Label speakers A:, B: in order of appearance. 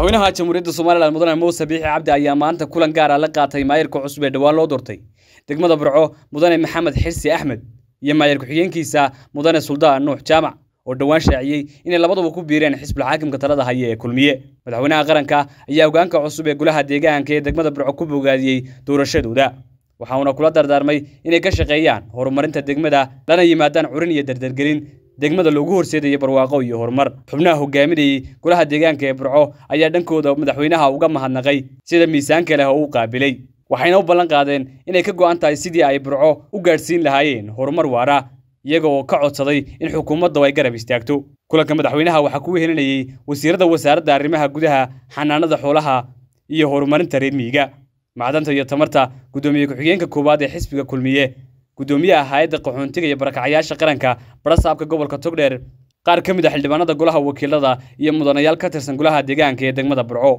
A: madaxweynaha jamhuuriyadda somalilan mudane muuse biixi cabdi ayaa maanta kulan gaara ah la qaatay maayarka cusub ee dhowaan loo doortay degmada burco mudane maxamed xirsi axmed iyo maayar ku-xigeenkiisa mudane suldaan nuux jaamac oo dhowaan shaaciyey inay labaduba ku biireen xisbul xaakimka talada haya ee kulmiye madaxweynaha qaranka ayaa hogaanka cusub ee golaha deegaanka ee degmada burco ku bogaadiyey doorashadooda waxauuna kula dardaarmay inay ka shaqeeyaan horumarinta degmada lana yimaadaan curin iyo dardargelin degmada loogu horseedaya barwaaqo iyo horumar xubnaha hogaaminayay golaha deegaanka ee burco ayaa dhankooda madaxweynaha uga mahadnaqay sida miisaanka leh oo u qaabilay waxayna u ballan qaadeen inay ka go'an tahay sidii ay burco u gaadhsiin lahaayeen horumar waara iyaga oo ka codsaday in xukuumaddu ay garab istaagto kulanka madaxweynaha waxaa kugu helinayey wasiirada wasaaradda arrimaha gudaha xanaanada xoolaha iyo horumarinta reer miyiga macdanta iyo tamarta guddoomiye ku-xigeenka koowaad ee xisbiga kulmiye gudoomiyaha hay-adda qaxoontiga iyo barakacyaasha qaranka barasaabka gobolka togdheer qaar ka mid a ah xildhibaanada golaha wakiilada iyo mudanayaal ka tirsan golaha deegaanka ee degmada burco